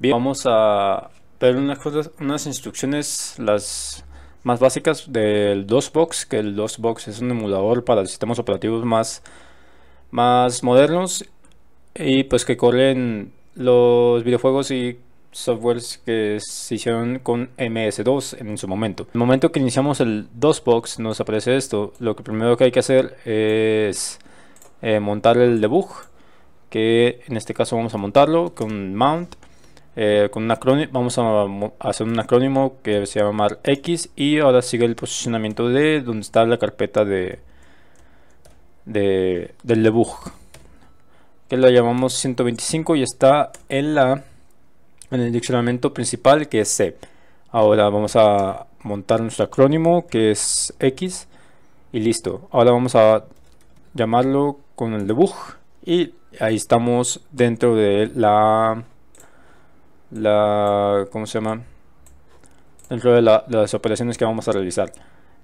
Bien, vamos a ver unas instrucciones las más básicas del DOSBox, que el DOSBox es un emulador para sistemas operativos más, más modernos y pues que corren los videojuegos y softwares que se hicieron con MS2 en su momento. En el momento que iniciamos el DOSBox nos aparece esto. Lo que primero que hay que hacer es eh, montar el debug, que en este caso vamos a montarlo con mount eh, vamos a hacer un acrónimo que se llama X y ahora sigue el posicionamiento de donde está la carpeta de, del debug que la llamamos 125 y está en la en el diccionamiento principal que es C. Ahora vamos a montar nuestro acrónimo que es X y listo. Ahora vamos a llamarlo con el debug y ahí estamos dentro de la la ¿cómo se llama? dentro de, las operaciones que vamos a realizar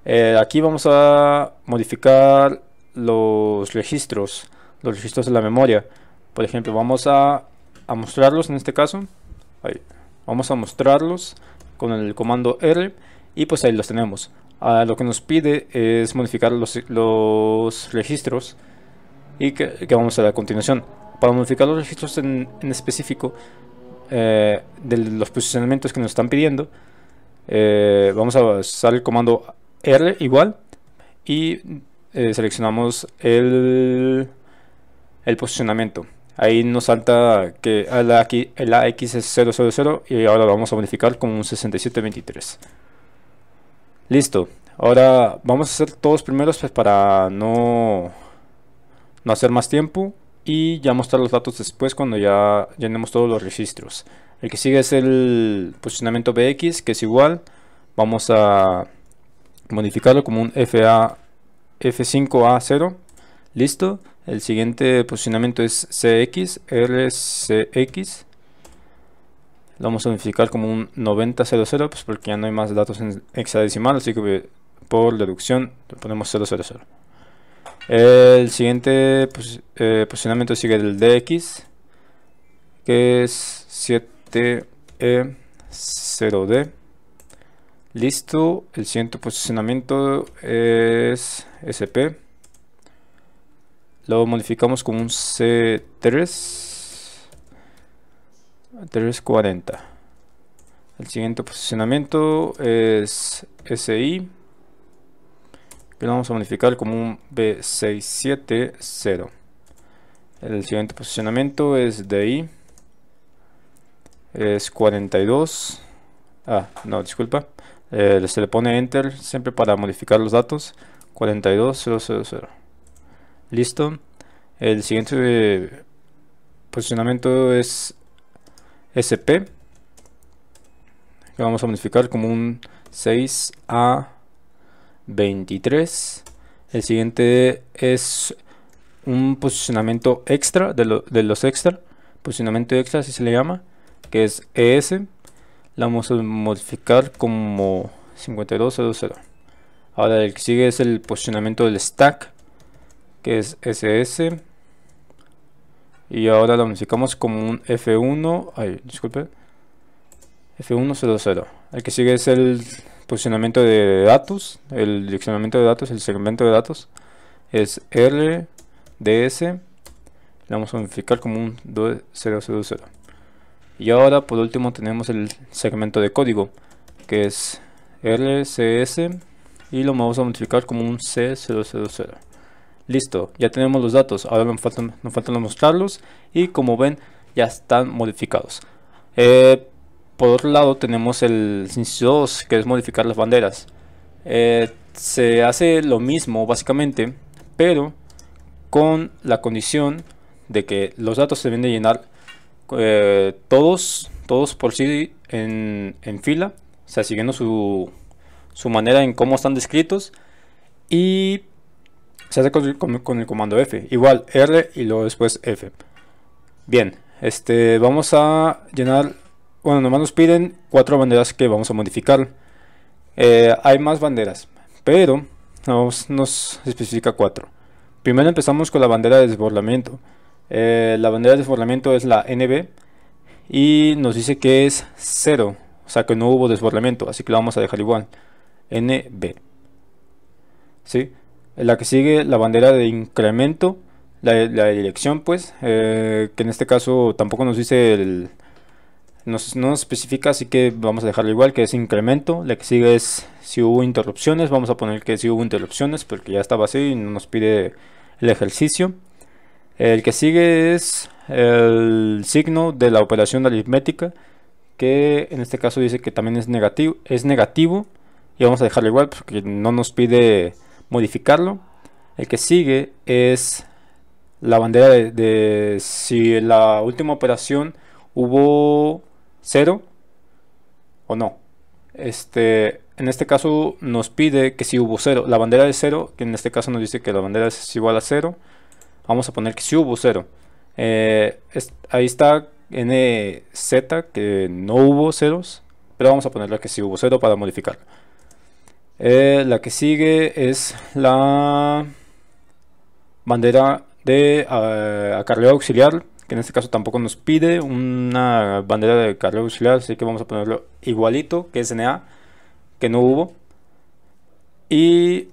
eh, aquí vamos a modificar los registros los registros de la memoria por ejemplo vamos a, mostrarlos en este caso vamos a mostrarlos con el comando R y pues ahí los tenemos lo que nos pide es modificar los, registros y que, vamos a la continuación para modificar los registros en, en específico eh, de los posicionamientos que nos están pidiendo. Eh, vamos a usar el comando R igual y eh, seleccionamos el, el posicionamiento. Ahí nos salta que el AX, es 000 y ahora lo vamos a modificar con un 6723. Listo. Ahora vamos a hacer todos primeros pues, para no, no hacer más tiempo y ya mostrar los datos después cuando ya llenemos todos los registros. El que sigue es el posicionamiento BX, que es igual. Vamos a modificarlo como un FA, F5A0. Listo. El siguiente posicionamiento es CX, RCX. Lo vamos a modificar como un 9000, pues porque ya no hay más datos en hexadecimal, así que por deducción le ponemos 000. El siguiente pues, eh, posicionamiento sigue el DX, que es 7E0D. E Listo, el siguiente posicionamiento es SP. Lo modificamos con un C3. 340. El siguiente posicionamiento es SI lo vamos a modificar como un B670. El siguiente posicionamiento es DI, es 42. Ah, no, disculpa. Eh, se le pone enter siempre para modificar los datos. 42000. Listo. El siguiente eh, posicionamiento es SP. lo vamos a modificar como un 6A. 23. El siguiente es un posicionamiento extra de, los extra. Posicionamiento extra, así se le llama. Que es ES. La vamos a modificar como 5200. Ahora el que sigue es el posicionamiento del stack. Que es SS. Y ahora lo modificamos como un F1. disculpe. F100. El que sigue es el posicionamiento de datos, el direccionamiento de datos, el segmento de datos es RDS, lo vamos a modificar como un 2000. Y ahora por último tenemos el segmento de código que es RCS y lo vamos a modificar como un C000. Listo, ya tenemos los datos, ahora nos faltan, mostrarlos y como ven ya están modificados. Eh, por otro lado tenemos el 2, que es modificar las banderas. Eh, se hace lo mismo básicamente, pero con la condición de que los datos se deben de llenar eh, todos, todos por sí en, fila, o sea, siguiendo su, su manera en cómo están descritos. Y se hace con, con el comando F, igual R y luego después F. Bien, este, vamos a llenar bueno, nomás nos piden cuatro banderas que vamos a modificar. Eh, hay más banderas, pero nos, especifica cuatro. Primero empezamos con la bandera de desbordamiento. Eh, la bandera de desbordamiento es la NB y nos dice que es cero o sea que no hubo desbordamiento, así que la vamos a dejar igual. NB. ¿Sí? la que sigue la bandera de incremento, la, dirección pues, eh, que en este caso tampoco nos dice el, no nos especifica, así que vamos a dejarlo igual, que es incremento. La que sigue es si hubo interrupciones. Vamos a poner que si hubo interrupciones, porque ya estaba así y no nos pide el ejercicio. El que sigue es el signo de la operación aritmética, que en este caso dice que también es negativo. Es negativo y vamos a dejarlo igual porque no nos pide modificarlo. El que sigue es la bandera de, de si la última operación hubo cero o no. Este, en este caso nos pide que si hubo cero la bandera de cero que en este caso nos dice que la bandera es igual a cero vamos a poner que si hubo cero eh, ahí está NZ, que no hubo ceros, pero vamos a ponerle que si hubo cero para modificar. Eh, la que sigue es la bandera de eh, acarreo auxiliar en este caso tampoco nos pide una bandera de carrera auxiliar, así que vamos a ponerlo igualito que es NA que no hubo. Y...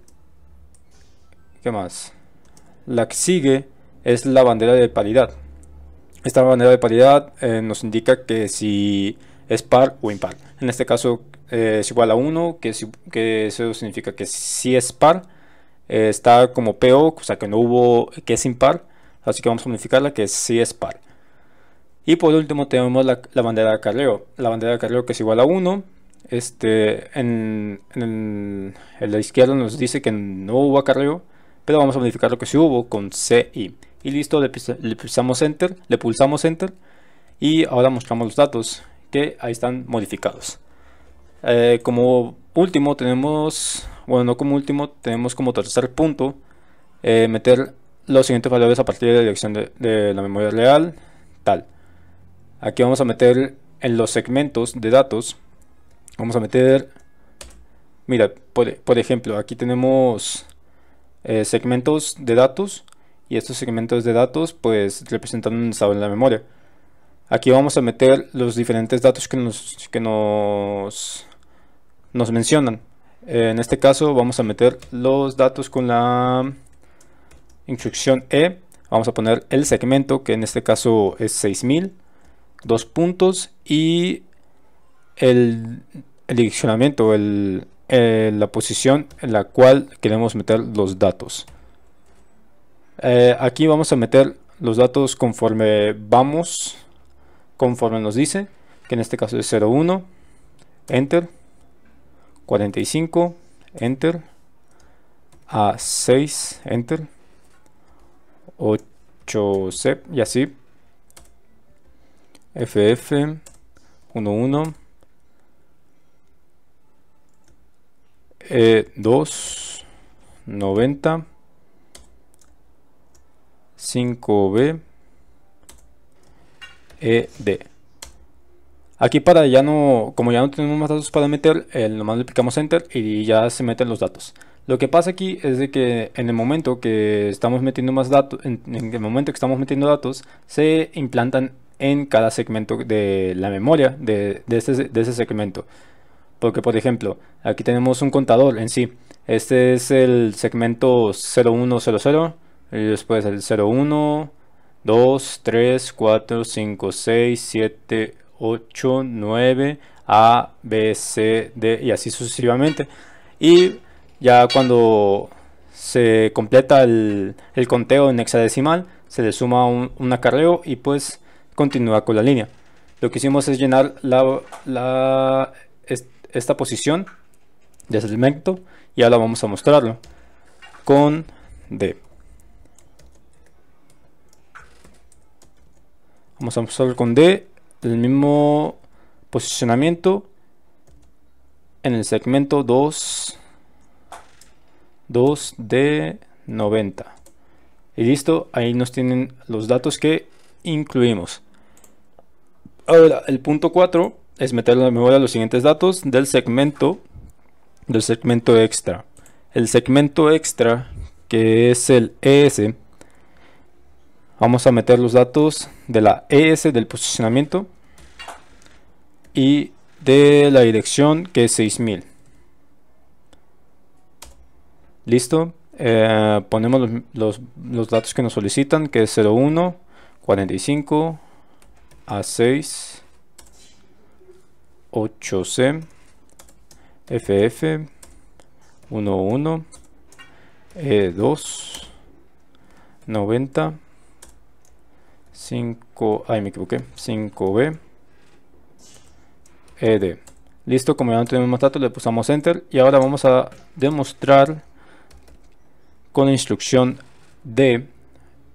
¿Qué más? La que sigue es la bandera de paridad. Esta bandera de paridad eh, nos indica que si es par o impar. En este caso eh, es igual a 1, que, eso significa que si es par, eh, está como PO, o sea que no hubo, que es impar así que vamos a modificar la que sí es par. Y por último tenemos la, bandera de carreo la bandera de carreo que es igual a 1. Este, en, la izquierda nos dice que no hubo acarreo, pero vamos a modificar lo que sí hubo con CI. Y listo, le, pulsamos Enter, le pulsamos Enter y ahora mostramos los datos que ahí están modificados. Eh, como último tenemos, bueno no como último, tenemos como tercer punto eh, meter los siguientes valores a partir de la dirección de, la memoria real, tal. Aquí vamos a meter en los segmentos de datos, vamos a meter, mira, por, ejemplo, aquí tenemos eh, segmentos de datos y estos segmentos de datos pues representan un estado en la memoria. Aquí vamos a meter los diferentes datos que nos, que nos, nos mencionan. en este caso vamos a meter los datos con la instrucción E, vamos a poner el segmento, que en este caso es 6000, dos puntos, y el, diccionamiento, direccionamiento, eh, la posición en la cual queremos meter los datos. Eh, aquí vamos a meter los datos conforme vamos, conforme nos dice, que en este caso es 01, enter, 45, enter, a 6, enter, 8 c y así. FF 11 E2 90 5B ED. Aquí para ya no, como ya no tenemos más datos para meter, eh, nomás le picamos enter y ya se meten los datos. Lo que pasa aquí es de que en el momento que estamos metiendo más datos, en, el momento que estamos metiendo datos, se implantan en cada segmento de la memoria de, de, este, de ese segmento. Porque, por ejemplo, aquí tenemos un contador en sí. Este es el segmento 0100, y después el 01, 2, 3, 4, 5, 6, 7, 8, 9, A, B, C, D y así sucesivamente. Y ya cuando se completa el, conteo en hexadecimal, se le suma un, acarreo y pues continúa con la línea. Lo que hicimos es llenar la, esta posición de segmento y ahora vamos a mostrarlo con D. Vamos a mostrarlo con D, el mismo posicionamiento en el segmento 2 2 de 90 y listo ahí nos tienen los datos que incluimos ahora el punto 4 es meter en la memoria los siguientes datos del segmento del segmento extra el segmento extra que es el ES vamos a meter los datos de la ES del posicionamiento y de la dirección que es 6000 Listo. Eh, ponemos los, datos que nos solicitan, que es 01, 45, A6, 8C, FF, 11, E2, 90, 5, ay me equivoqué, 5B, ED. Listo, como ya no tenemos más datos le pusamos Enter y ahora vamos a demostrar con la instrucción D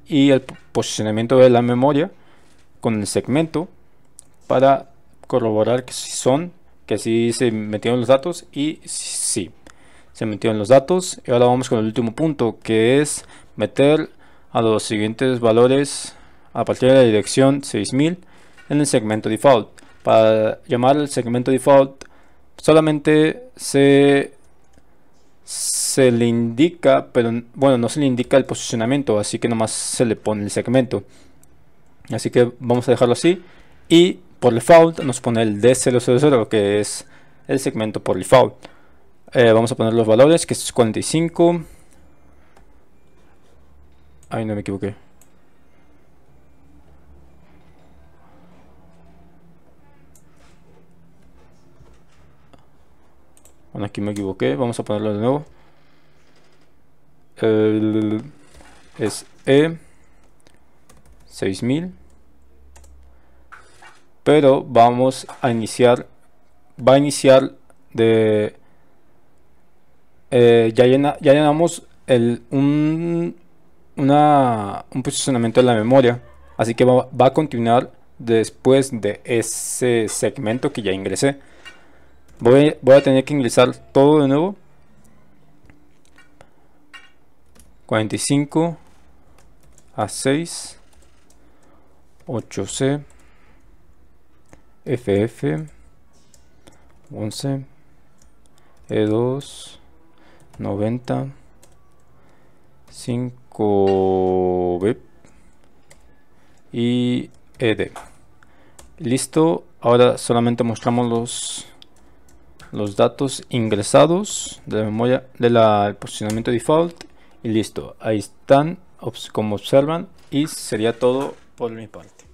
y el posicionamiento de la memoria con el segmento para corroborar que si son, que si se metieron los datos y si se metieron los datos. Y ahora vamos con el último punto que es meter a los siguientes valores a partir de la dirección 6000 en el segmento default. Para llamar el segmento default solamente se se le indica, pero bueno, no se le indica el posicionamiento, así que nomás se le pone el segmento. Así que vamos a dejarlo así. Y por default nos pone el D000, que es el segmento por default. Eh, vamos a poner los valores, que es 45. Ay, no me equivoqué. Bueno, aquí me equivoqué. Vamos a ponerlo de nuevo. El, es E 6000. Pero vamos a iniciar. Va a iniciar de... Eh, ya, llenamos el, un, posicionamiento de la memoria. Así que va a continuar después de ese segmento que ya ingresé. Voy, voy a tener que ingresar todo de nuevo. 45 a 6 8C FF 11 E2 90 5 b y ED listo ahora solamente mostramos los los datos ingresados de la memoria del posicionamiento default y listo ahí están como observan y sería todo por mi parte